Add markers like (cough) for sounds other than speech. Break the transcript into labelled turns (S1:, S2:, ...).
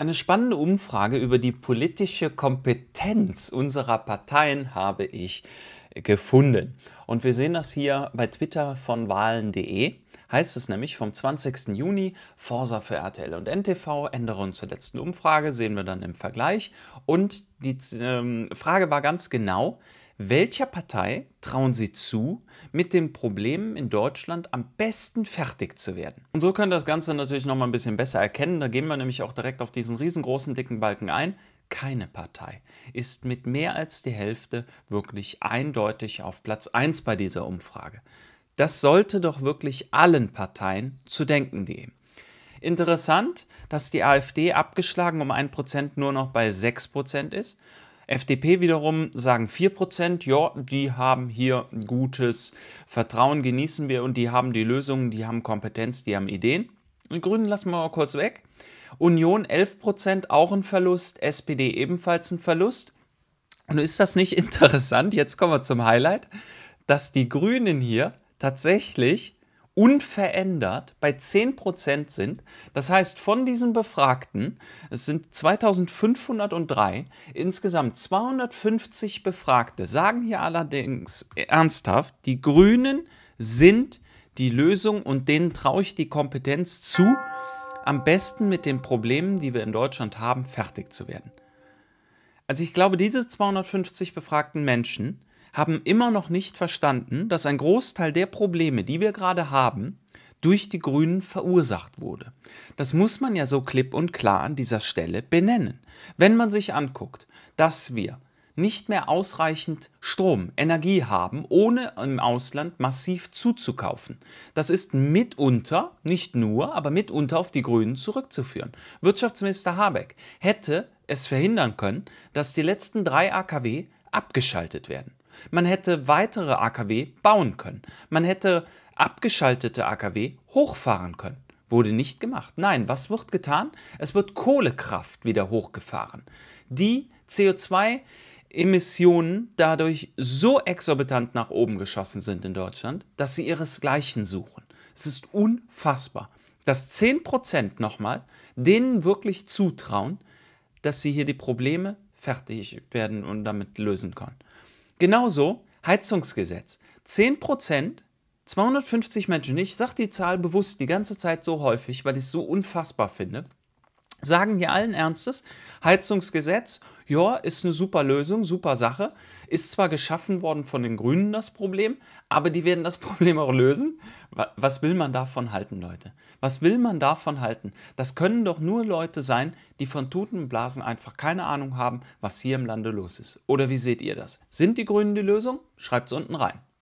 S1: Eine spannende Umfrage über die politische Kompetenz unserer Parteien habe ich gefunden. Und wir sehen das hier bei Twitter von wahlen.de. Heißt es nämlich vom 20. Juni, Forsa für RTL und NTV, Änderungen zur letzten Umfrage, sehen wir dann im Vergleich. Und die ähm, Frage war ganz genau, welcher Partei trauen Sie zu, mit den Problemen in Deutschland am besten fertig zu werden? Und so können das Ganze natürlich nochmal ein bisschen besser erkennen. Da gehen wir nämlich auch direkt auf diesen riesengroßen dicken Balken ein. Keine Partei ist mit mehr als die Hälfte wirklich eindeutig auf Platz 1 bei dieser Umfrage. Das sollte doch wirklich allen Parteien zu denken geben. Interessant, dass die AfD abgeschlagen um 1% nur noch bei 6% ist FDP wiederum sagen 4%, ja, die haben hier gutes Vertrauen, genießen wir und die haben die Lösungen, die haben Kompetenz, die haben Ideen. Die Grünen lassen wir mal kurz weg. Union 11%, auch ein Verlust, SPD ebenfalls ein Verlust. Und ist das nicht (laughs) interessant? Jetzt kommen wir zum Highlight, dass die Grünen hier tatsächlich unverändert bei 10% sind. Das heißt, von diesen Befragten, es sind 2503, insgesamt 250 Befragte, sagen hier allerdings ernsthaft, die Grünen sind die Lösung und denen traue ich die Kompetenz zu, am besten mit den Problemen, die wir in Deutschland haben, fertig zu werden. Also ich glaube, diese 250 befragten Menschen haben immer noch nicht verstanden, dass ein Großteil der Probleme, die wir gerade haben, durch die Grünen verursacht wurde. Das muss man ja so klipp und klar an dieser Stelle benennen. Wenn man sich anguckt, dass wir nicht mehr ausreichend Strom, Energie haben, ohne im Ausland massiv zuzukaufen. Das ist mitunter, nicht nur, aber mitunter auf die Grünen zurückzuführen. Wirtschaftsminister Habeck hätte es verhindern können, dass die letzten drei AKW abgeschaltet werden. Man hätte weitere AKW bauen können. Man hätte abgeschaltete AKW hochfahren können. Wurde nicht gemacht. Nein, was wird getan? Es wird Kohlekraft wieder hochgefahren. Die CO2-Emissionen dadurch so exorbitant nach oben geschossen sind in Deutschland, dass sie ihresgleichen suchen. Es ist unfassbar, dass 10% nochmal denen wirklich zutrauen, dass sie hier die Probleme fertig werden und damit lösen können. Genauso Heizungsgesetz. 10 250 Menschen, ich sage die Zahl bewusst die ganze Zeit so häufig, weil ich es so unfassbar finde, sagen hier allen Ernstes, Heizungsgesetz, ja, ist eine super Lösung, super Sache, ist zwar geschaffen worden von den Grünen das Problem, aber die werden das (laughs) Problem auch lösen. Was will man davon halten, Leute? Was will man davon halten? Das können doch nur Leute sein, die von Tuten und Blasen einfach keine Ahnung haben, was hier im Lande los ist. Oder wie seht ihr das? Sind die Grünen die Lösung? Schreibt es unten rein.